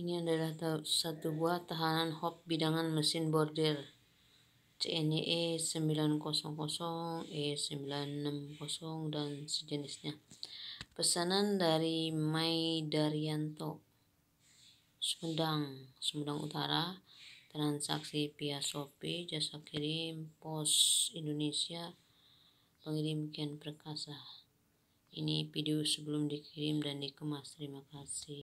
Ini adalah satu buah tahanan hop bidangan mesin bordir CNE 900 E960 dan sejenisnya. Pesanan dari Mai Daryanto Sumedang, Sumedang Utara, transaksi via Shopee, jasa kirim pos Indonesia, pengirim Ken Perkasa. Ini video sebelum dikirim dan dikemas. Terima kasih.